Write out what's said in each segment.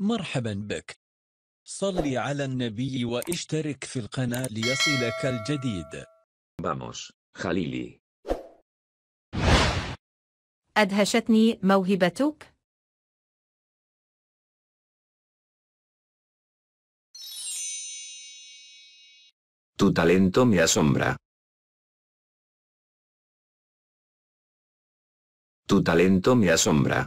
مرحبا بك صل على النبي واشترك في القناة ليصلك الجديد Vamos, خليلي أدهشتني موهبتك Tu talento me asombra. Tu talento me asombra.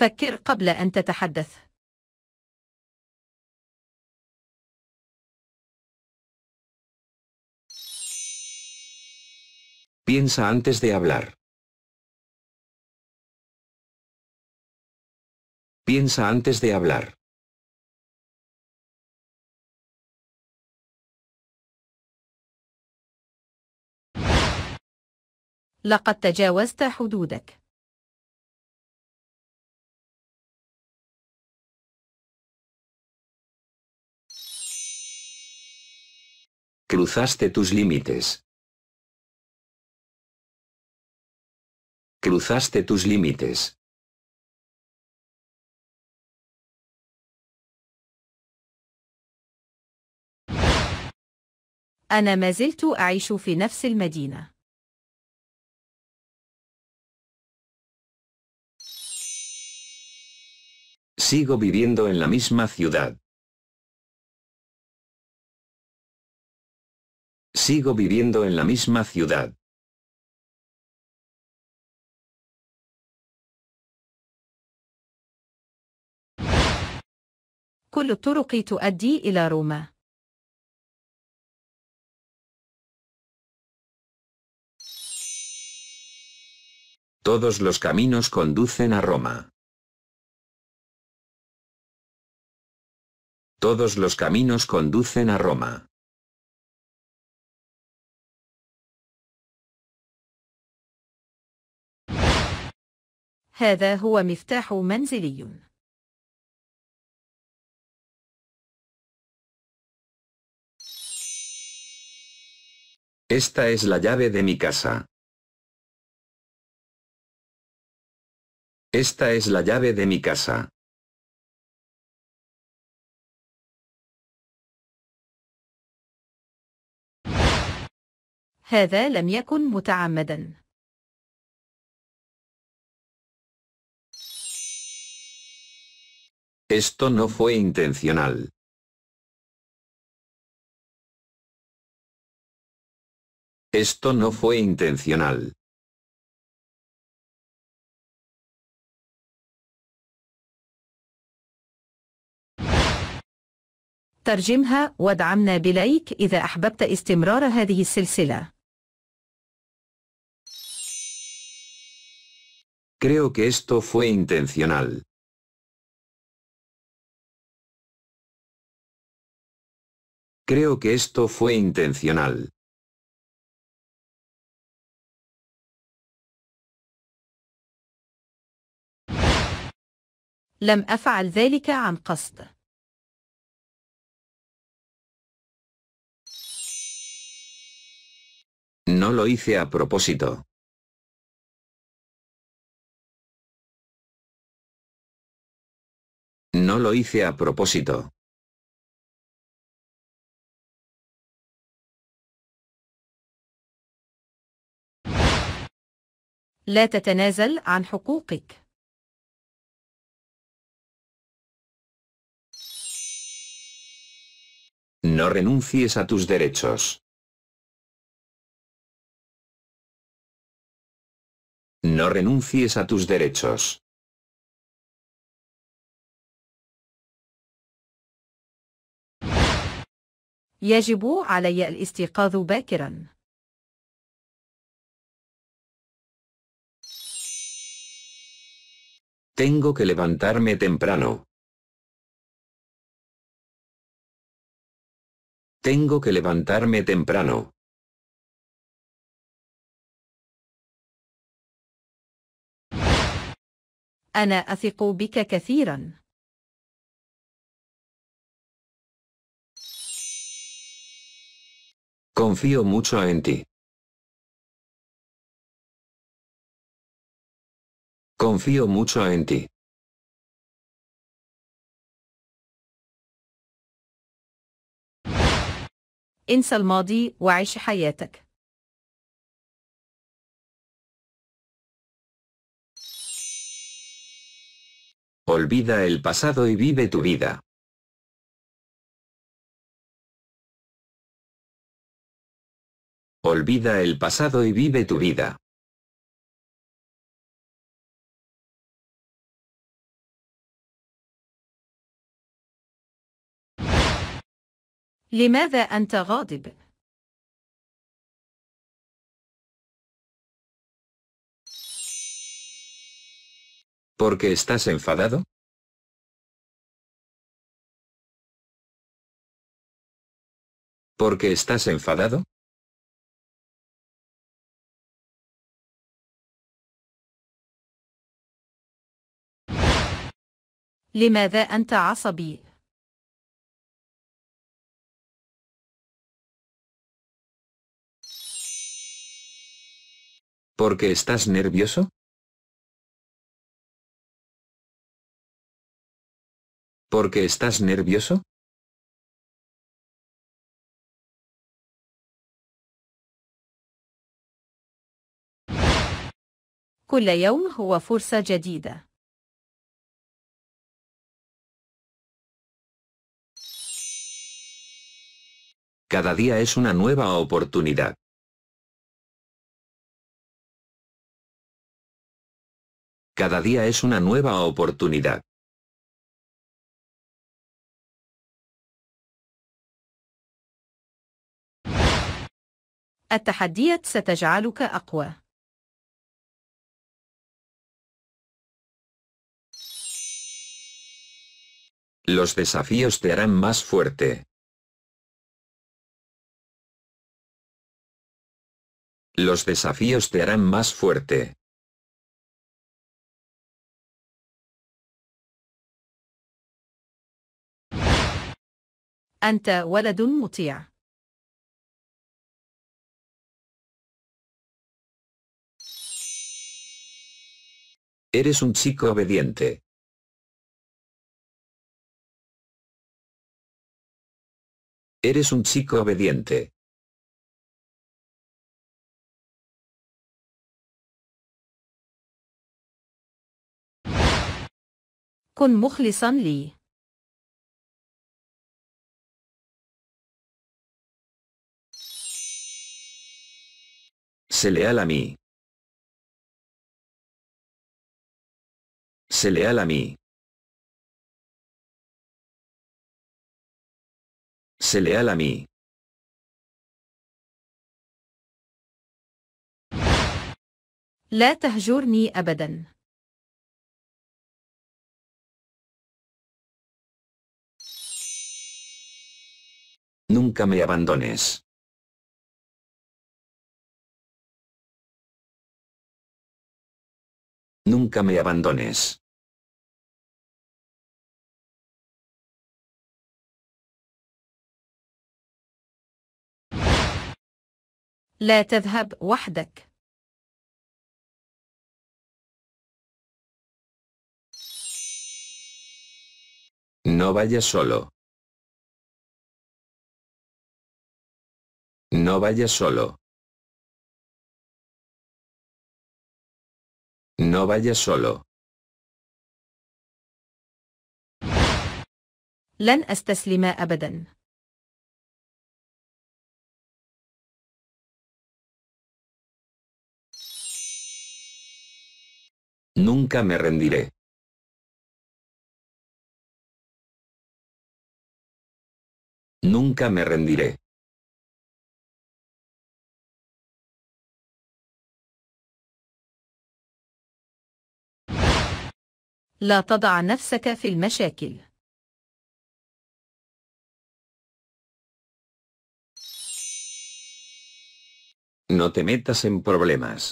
فكر قبل أن تتحدث. Piensa antes de hablar. Piensa antes de hablar. لقد تجاوزت حدودك. Cruzaste tus límites. Cruzaste tus límites. Sigo viviendo en la misma ciudad. Sigo viviendo en la misma ciudad. كل الطرق تؤدي Todos los caminos conducen a Roma. Todos los caminos conducen a Roma. هذا هو مفتاح منزلي Esta es la llave de mi casa. Esta es la llave de mi casa. هذا لم يكن متعمدا. Esto no fue intencional. Esto no fue intencional. ترجمها وادعمنا بلايك إذا أحببت استمرار هذه السلسلة. Creo que esto fue intencional. Creo que esto fue intencional. No lo hice a propósito. No lo hice a propósito. لا تتنازل عن حقوقك No renuncies a tus derechos. No renuncies a tus derechos. يجب علي الاستيقاظ باكراً. Tengo que levantarme temprano. Tengo que levantarme temprano. Ana, أثق بك كثيرا. Confío mucho en ti. Confío mucho en ti. انسى Olvida el pasado y vive tu vida. Olvida el pasado y vive tu vida. لماذا أنت غاضب؟ ¿Porque estás enfadado? ¿Porque estás enfadado? لماذا أنت عصبي؟ ¿Por qué estás nervioso? ¿Por qué estás nervioso? Cada día es una nueva oportunidad. Cada día es una nueva oportunidad. Los desafíos te harán más fuerte. Los desafíos te harán más fuerte. أنت ولد مطيع Eres un chico obediente. Eres un chico obediente. كن مخلصا لي. Se leal a mí. Se leal a mí. Se leal a mí. لا تهجرني Nunca me abandones. Nunca me abandones. وحدك. No vayas solo. No vayas solo. No vayas solo. Nunca me rendiré. Nunca me rendiré. لا تضع نفسك في المشاكل No te metas en problemas.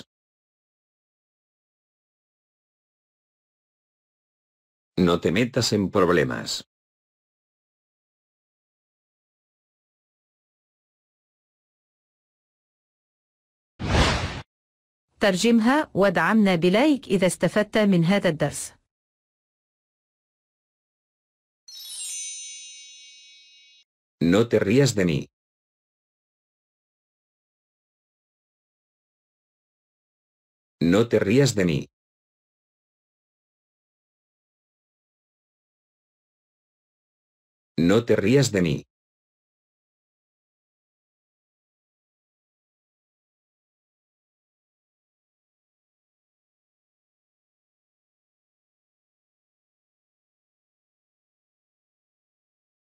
No te metas en problemas. ترجمها وادعمنا بلايك إذا استفدت من هذا الدرس No te rías de mí. No te rías de mí. No te rías de mí.